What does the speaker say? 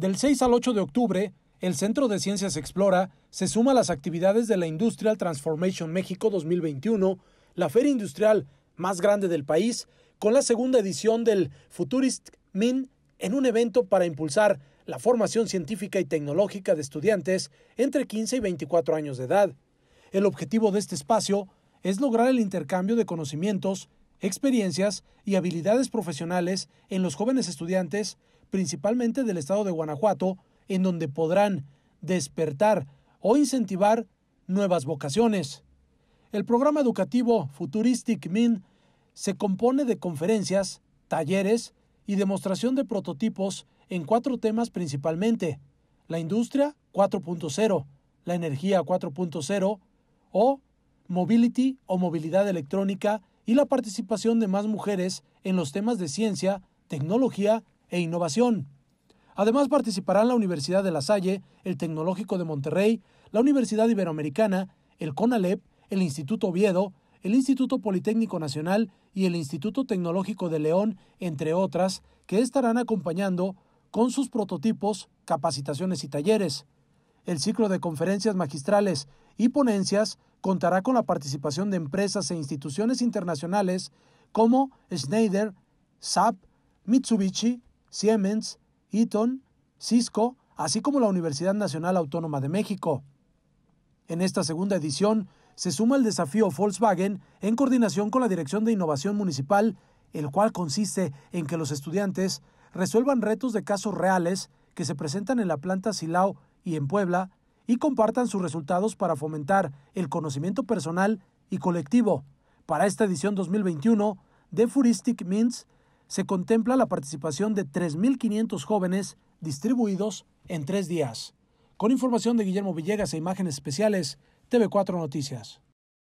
Del 6 al 8 de octubre, el Centro de Ciencias Explora se suma a las actividades de la Industrial Transformation México 2021, la feria industrial más grande del país, con la segunda edición del Futurist Min en un evento para impulsar la formación científica y tecnológica de estudiantes entre 15 y 24 años de edad. El objetivo de este espacio es lograr el intercambio de conocimientos, experiencias y habilidades profesionales en los jóvenes estudiantes principalmente del estado de Guanajuato, en donde podrán despertar o incentivar nuevas vocaciones. El programa educativo Futuristic Min se compone de conferencias, talleres y demostración de prototipos en cuatro temas principalmente. La industria 4.0, la energía 4.0 o mobility o movilidad electrónica y la participación de más mujeres en los temas de ciencia, tecnología e innovación. Además participarán la Universidad de La Salle, el Tecnológico de Monterrey, la Universidad Iberoamericana, el CONALEP, el Instituto Oviedo, el Instituto Politécnico Nacional y el Instituto Tecnológico de León, entre otras, que estarán acompañando con sus prototipos, capacitaciones y talleres. El ciclo de conferencias magistrales y ponencias contará con la participación de empresas e instituciones internacionales como Schneider, SAP, Mitsubishi, Siemens, Eaton, Cisco, así como la Universidad Nacional Autónoma de México. En esta segunda edición se suma el desafío Volkswagen en coordinación con la Dirección de Innovación Municipal, el cual consiste en que los estudiantes resuelvan retos de casos reales que se presentan en la planta Silao y en Puebla y compartan sus resultados para fomentar el conocimiento personal y colectivo. Para esta edición 2021 de Furistic Means se contempla la participación de 3.500 jóvenes distribuidos en tres días. Con información de Guillermo Villegas e imágenes especiales, TV4 Noticias.